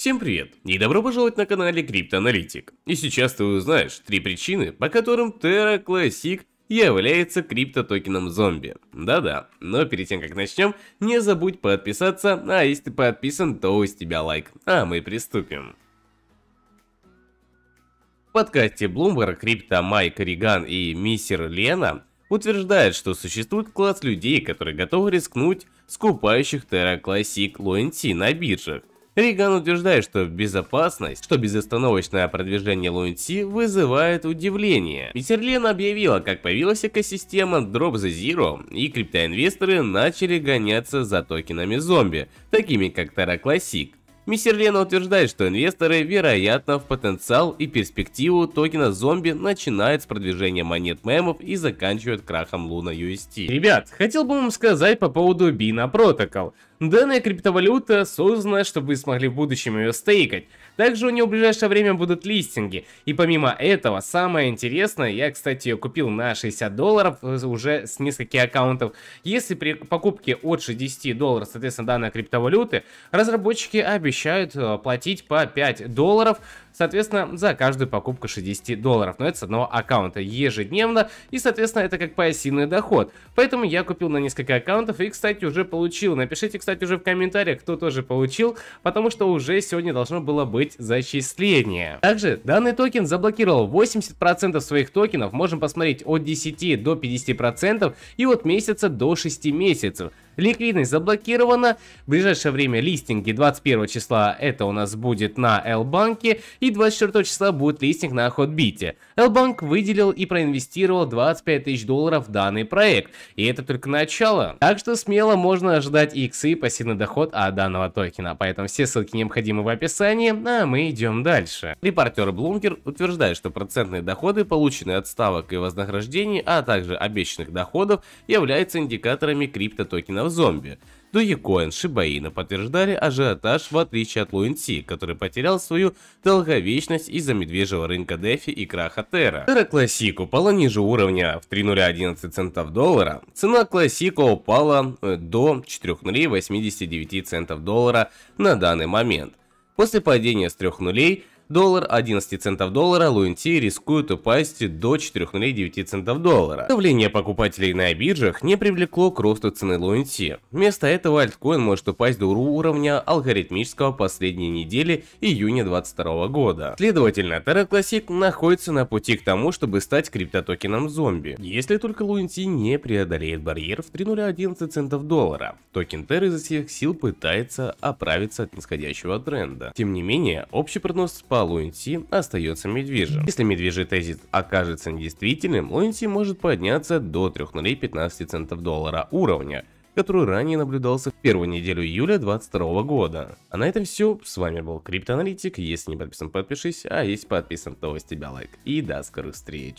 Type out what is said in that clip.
Всем привет и добро пожаловать на канале Криптоаналитик. И сейчас ты узнаешь три причины, по которым Terra Classic является криптотокеном зомби. Да-да, но перед тем как начнем, не забудь подписаться, а если ты подписан, то у тебя лайк. А мы приступим. В подкасте Bloomberg крипто Майк Риган и Миссер Лена утверждают, что существует класс людей, которые готовы рискнуть скупающих Terra Classic Loyalty на биржах Риган утверждает, что безопасность, что безостановочное продвижение Лунси вызывает удивление. Митерлен объявила, как появилась экосистема Drop the Zero, и криптоинвесторы начали гоняться за токенами зомби, такими как Terra Classic. Мистер Лена утверждает, что инвесторы, вероятно, в потенциал и перспективу токена зомби начинают с продвижения монет мемов и заканчивают крахом Луна UST. Ребят, хотел бы вам сказать по поводу Bina Protocol. Данная криптовалюта создана, чтобы вы смогли в будущем ее стейкать. Также у нее в ближайшее время будут листинги. И помимо этого, самое интересное, я, кстати, ее купил на 60 долларов э, уже с нескольких аккаунтов. Если при покупке от 60 долларов, соответственно, данной криптовалюты, разработчики обещают обещают э, платить по 5 долларов соответственно, за каждую покупку 60 долларов. Но это с одного аккаунта ежедневно, и, соответственно, это как пассивный доход. Поэтому я купил на несколько аккаунтов и, кстати, уже получил. Напишите, кстати, уже в комментариях, кто тоже получил, потому что уже сегодня должно было быть зачисление. Также данный токен заблокировал 80% своих токенов, можем посмотреть от 10 до 50% и от месяца до 6 месяцев. Ликвидность заблокирована, в ближайшее время листинги 21 числа это у нас будет на L-банке и 24 числа будет листинг на Hotbit. Элбанк выделил и проинвестировал 25 тысяч долларов в данный проект, и это только начало. Так что смело можно ожидать иксы и пассивный доход от данного токена, поэтому все ссылки необходимы в описании, а мы идем дальше. Репортер Блумкер утверждает, что процентные доходы, полученные от ставок и вознаграждений, а также обещанных доходов, являются индикаторами крипто-токенов зомби. Dogecoin, Якоэн Шибаина подтверждали ажиотаж в отличие от Луинси, который потерял свою долговечность из-за медвежьего рынка DeFi и краха Terra. Terra Classic упала ниже уровня в 3,011 центов доллара. Цена Классика упала э, до 4,089 центов доллара на данный момент. После падения с трех нулей доллар 11 центов доллара, Луинти рискует упасть до 4,09 центов доллара. Давление покупателей на биржах не привлекло к росту цены Луинти. Вместо этого альткоин может упасть до уровня алгоритмического последней недели июня 2022 года. Следовательно, Terra Classic находится на пути к тому, чтобы стать криптотокеном зомби, если только Луинти не преодолеет барьер в 3,011 центов доллара. Токен Terra изо всех сил пытается оправиться от нисходящего тренда. Тем не менее, общий прогноз по балл остается медвежьим. Если медвежий тезис окажется недействительным, UNC может подняться до 3,015 центов доллара уровня, который ранее наблюдался в первую неделю июля 2022 года. А на этом все, с вами был Криптоаналитик, если не подписан, подпишись, а если подписан, то у тебя лайк и до скорых встреч.